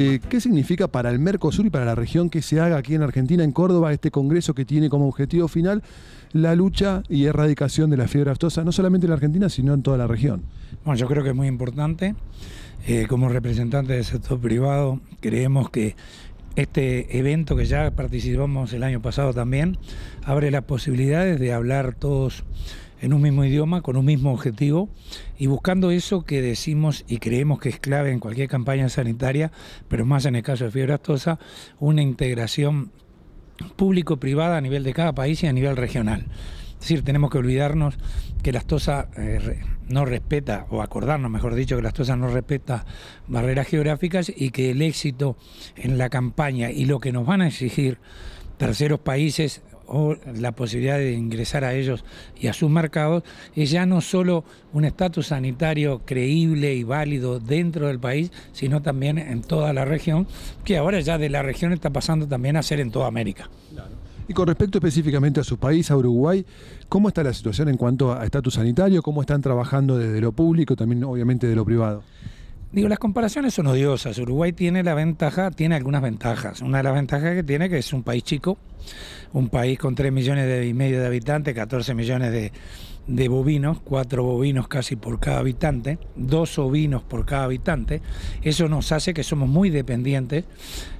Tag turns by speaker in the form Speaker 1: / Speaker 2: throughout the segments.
Speaker 1: Eh, ¿Qué significa para el Mercosur y para la región que se haga aquí en Argentina, en Córdoba, este congreso que tiene como objetivo final la lucha y erradicación de la fiebre aftosa, no solamente en la Argentina, sino en toda la región? Bueno, yo creo que es muy
Speaker 2: importante. Eh, como representante del sector privado, creemos que este evento que ya participamos el año pasado también abre las posibilidades de hablar todos en un mismo idioma, con un mismo objetivo y buscando eso que decimos y creemos que es clave en cualquier campaña sanitaria, pero más en el caso de fiebre Astosa, una integración público-privada a nivel de cada país y a nivel regional. Es decir, tenemos que olvidarnos que la astosa eh, no respeta, o acordarnos, mejor dicho, que la astosa no respeta barreras geográficas y que el éxito en la campaña y lo que nos van a exigir terceros países o la posibilidad de ingresar a ellos y a sus mercados, es ya no solo un estatus sanitario creíble y válido dentro del país, sino también en toda la región, que ahora ya de la región está pasando también a ser en toda América.
Speaker 1: Y con respecto específicamente a su país, a Uruguay, ¿cómo está la situación en cuanto a estatus sanitario? ¿Cómo están trabajando desde lo público, también obviamente de lo privado? Digo, las comparaciones
Speaker 2: son odiosas. Uruguay tiene la ventaja, tiene algunas ventajas. Una de las ventajas que tiene que es un país chico, un país con 3 millones y medio de habitantes, 14 millones de, bovinos, 4 bovinos casi por cada habitante, 2 ovinos por cada habitante. Eso nos hace que somos muy dependientes.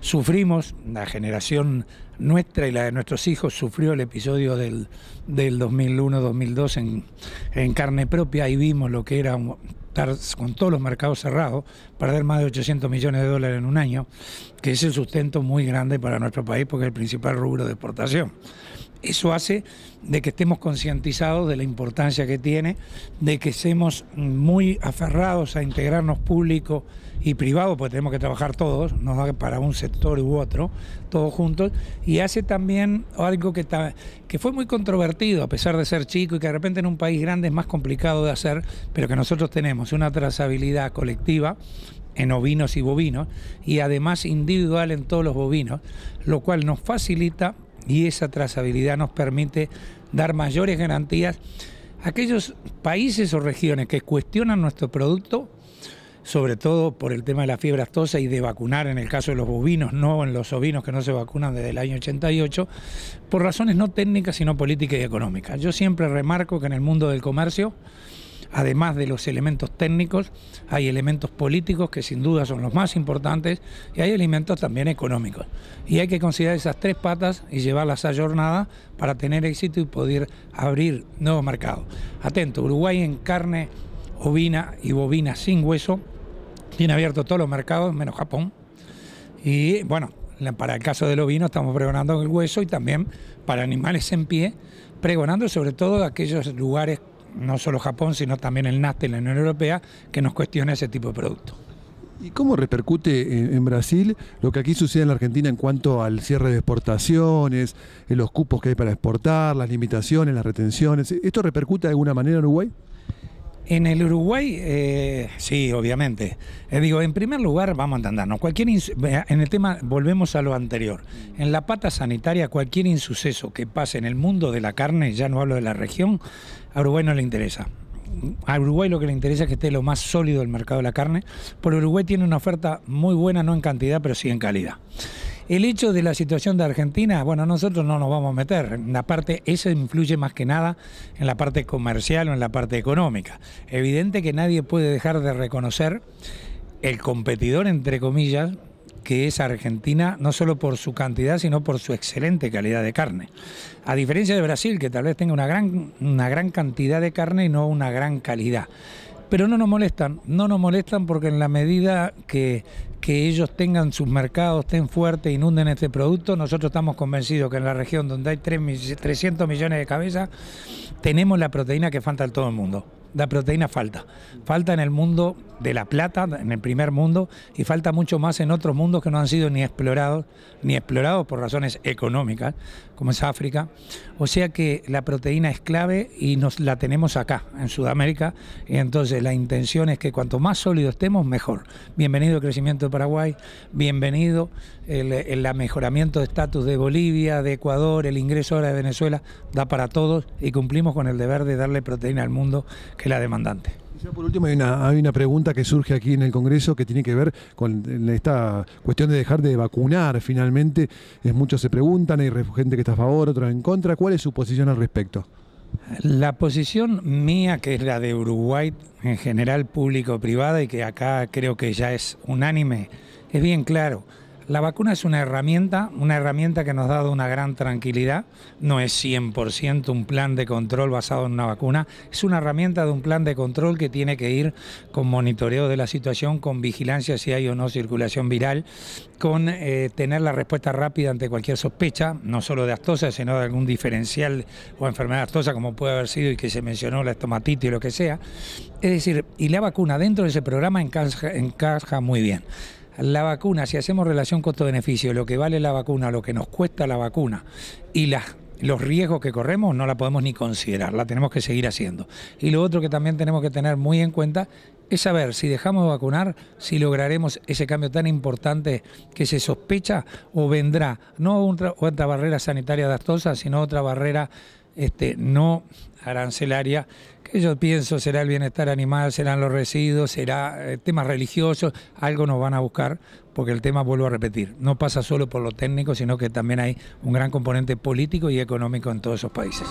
Speaker 2: Sufrimos, la generación nuestra y la de nuestros hijos sufrió el episodio del, 2001-2002 en, en carne propia y vimos lo que era un con todos los mercados cerrados, perder más de 800 millones de dólares en un año, que es el sustento muy grande para nuestro país porque es el principal rubro de exportación. Eso hace de que estemos concientizados de la importancia que tiene, de que seamos muy aferrados a integrarnos público y privado, porque tenemos que trabajar todos, no para un sector u otro, todos juntos, y hace también algo que, que fue muy controvertido, a pesar de ser chico, y que de repente en un país grande es más complicado de hacer, pero que nosotros tenemos una trazabilidad colectiva en ovinos y bovinos, y además individual en todos los bovinos, lo cual nos facilita y esa trazabilidad nos permite dar mayores garantías a aquellos países o regiones que cuestionan nuestro producto, sobre todo por el tema de la fiebre aftosa y de vacunar en el caso de los bovinos, no en los ovinos que no se vacunan desde el año 88, por razones no técnicas sino políticas y económicas. Yo siempre remarco que en el mundo del comercio además de los elementos técnicos, hay elementos políticos que sin duda son los más importantes y hay elementos también económicos. Y hay que considerar esas tres patas y llevarlas a jornada para tener éxito y poder abrir nuevos mercados. Atento, Uruguay en carne ovina y bovina sin hueso tiene abierto todos los mercados menos Japón. Y bueno, para el caso del ovino estamos pregonando el hueso y también para animales en pie, pregonando sobre todo aquellos lugares no solo Japón, sino también el Naste y la Unión Europea, que nos cuestiona ese
Speaker 1: tipo de producto ¿Y cómo repercute en, Brasil lo que aquí sucede en la Argentina en cuanto al cierre de exportaciones, eh, los cupos que hay para exportar, las limitaciones, las retenciones? ¿Esto repercute de alguna manera en Uruguay?
Speaker 2: En el Uruguay,
Speaker 1: eh,
Speaker 2: sí, obviamente. Eh, digo, en primer lugar, vamos a entendernos. Cualquier en el tema, volvemos a lo anterior. Mm. En la pata sanitaria, cualquier insuceso que pase en el mundo de la carne, ya no hablo de la región, a Uruguay no le interesa. A Uruguay lo que le interesa es que esté lo más sólido el mercado de la carne, porque Uruguay tiene una oferta muy buena, no en cantidad, pero sí en calidad. El hecho de la situación de Argentina, bueno, nosotros no nos vamos a meter. La parte, eso influye más que nada en la parte comercial o en la parte económica. Evidente que nadie puede dejar de reconocer el competidor, entre comillas, que es Argentina, no solo por su cantidad, sino por su excelente calidad de carne. A diferencia de Brasil, que tal vez tenga una gran, una gran cantidad de carne y no una gran calidad pero no nos molestan, no nos molestan porque en la medida que, que ellos tengan sus mercados, estén fuertes, inunden este producto, nosotros estamos convencidos que en la región donde hay 300 millones de cabezas, tenemos la proteína que falta en todo el mundo la proteína falta. Falta en el mundo de la plata, en el primer mundo, y falta mucho más en otros mundos que no han sido ni explorados, ni explorados por razones económicas, como es África. O sea que la proteína es clave y nos la tenemos acá, en Sudamérica, y entonces la intención es que cuanto más sólido estemos, mejor. Bienvenido el crecimiento de Paraguay, bienvenido el, el mejoramiento de estatus de Bolivia, de Ecuador, el ingreso ahora de Venezuela, da para todos y cumplimos con el deber de darle proteína al mundo que la demandante.
Speaker 1: Por último, hay una, pregunta que surge aquí en el Congreso que tiene que ver con esta cuestión de dejar de vacunar finalmente. Es, muchos se preguntan, hay gente que está a favor, otros en contra. ¿Cuál es su posición al respecto?
Speaker 2: La posición mía, que es la de Uruguay en general, público-privada, y que acá creo que ya es unánime, es bien claro. La vacuna es una herramienta, una herramienta que nos ha dado una gran tranquilidad, no es 100% un plan de control basado en una vacuna, es una herramienta de un plan de control que tiene que ir con monitoreo de la situación, con vigilancia si hay o no circulación viral, con eh, tener la respuesta rápida ante cualquier sospecha, no solo de astosa, sino de algún diferencial o enfermedad astosa como puede haber sido y que se mencionó la estomatitis y lo que sea. Es decir, y la vacuna dentro de ese programa encaja muy bien la vacuna, si hacemos relación costo-beneficio, lo que vale la vacuna, lo que nos cuesta la vacuna y los riesgos que corremos no la podemos ni considerar, la tenemos que seguir haciendo. Y lo otro que también tenemos que tener muy en cuenta es saber si dejamos de vacunar, si lograremos ese cambio tan importante que se sospecha o vendrá, no otra, barrera sanitaria gastosa, sino otra barrera este, no arancelaria, que yo pienso será el bienestar animal, serán los residuos, será eh, temas religiosos, algo nos van a buscar, porque el tema, vuelvo a repetir, no pasa solo por lo técnico, sino que también hay un gran componente político y económico en todos esos países.